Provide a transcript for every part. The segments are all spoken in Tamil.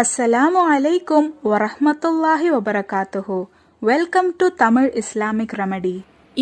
அஸ்ஸலாமு அலைக்கும் வரஹ்மத்துல்லாஹி வபரகாத்துஹு welcome to Tamil Islamic remedy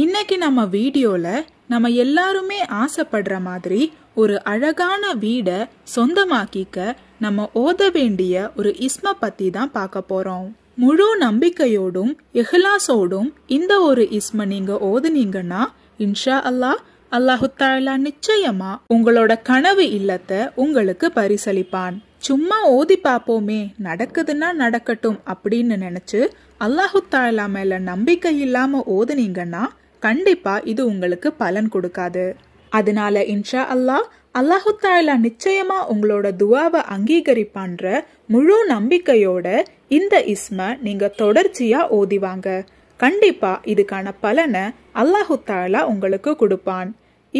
இன்னைக்கு நம்ம வீடியோவில் நம்ம எல்லாருமே ஆசைப்படுற மாதிரி ஒரு அழகான வீடை சொந்தமாக்கிக்க நம்ம ஓத வேண்டிய ஒரு இஸ்ம பற்றி தான் பார்க்க போகிறோம் முழு நம்பிக்கையோடும் எஹ்லாஸோடும் இந்த ஒரு இஸ்ம நீங்கள் ஓதுனீங்கன்னா இன்ஷா அல்லாஹ் அல்லாஹு தாலா நிச்சயமா உங்களோட கனவு இல்லத்தை உங்களுக்கு பரிசளிப்பான் சும்மா ஓதி பார்ப்போமே நடக்குதுன்னா நடக்கட்டும் அப்படின்னு நினைச்சு அல்லாஹு தாலா மேல நம்பிக்கை இல்லாம ஓதுனீங்கன்னா கண்டிப்பா இது உங்களுக்கு பலன் கொடுக்காது அதனால இன்ஷா அல்லாஹ் அல்லாஹு தாலா நிச்சயமா உங்களோட துவாவை அங்கீகரிப்பான்ற முழு நம்பிக்கையோட இந்த இஸ்ம நீங்க தொடர்ச்சியா ஓதிவாங்க கண்டிப்பா இதுக்கான பலனை அல்லாஹு தாலா உங்களுக்கு கொடுப்பான்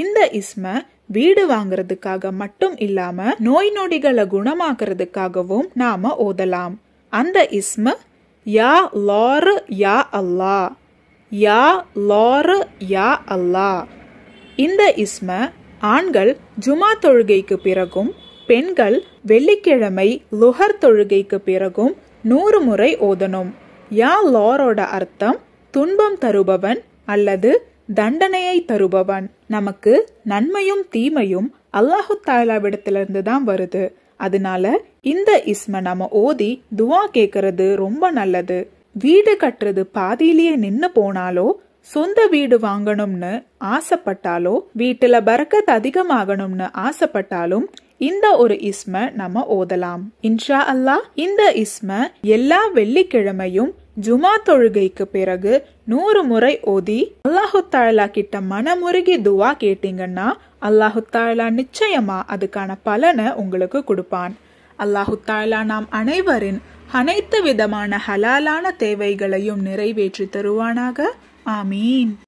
இந்த இஸ்ம வீடு வாங்கறதுக்காக மட்டும் இல்லாம நோய் நொடிகளை குணமாக்குறதுக்காகவும் நாம ஓதலாம் அந்த இஸ்ம யா லாரு யா அல்லா யா லாரு யா அல்லா இந்த இஸ்ம ஆண்கள் ஜுமா தொழுகைக்கு பிறகும் பெண்கள் வெள்ளிக்கிழமை லுஹர் தொழுகைக்கு பிறகும் நூறு முறை ஓதணும் யா லாரோட அர்த்தம் துன்பம் தருபவன் அல்லது தண்டனையை தருபவன் நமக்கு நன்மையும் தீமையும் அல்லாஹு தாயிலாவிடத்திலிருந்து தான் வருது அதனால இந்த இஸ்ம நம்ம ஓதி துவா கேட்கறது ரொம்ப நல்லது வீடு கட்டுறது பாதியிலேயே நின்று போனாலோ சொந்த வீடு வாங்கணும்னு ஆசைப்பட்டாலோ வீட்டுல பரக்கத் அதிகமாகணும்னு ஆசைப்பட்டாலும் இந்த ஒரு இஸ்ம நம்ம ஓதலாம் இன்ஷா அல்லாஹ் இந்த இஸ்ம எல்லா வெள்ளிக்கிழமையும் ஜுமா தொழுகைக்கு பிறகு நூறு முறை ஓதி அல்லாஹு தாலா கிட்ட மனமுருகி துவா கேட்டீங்கன்னா அல்லாஹு தாலா நிச்சயமா அதுக்கான பலனை உங்களுக்கு கொடுப்பான் அல்லாஹு தாயலா நாம் அனைவரின் அனைத்து விதமான ஹலாலான தேவைகளையும் நிறைவேற்றி தருவானாக ஆமீன்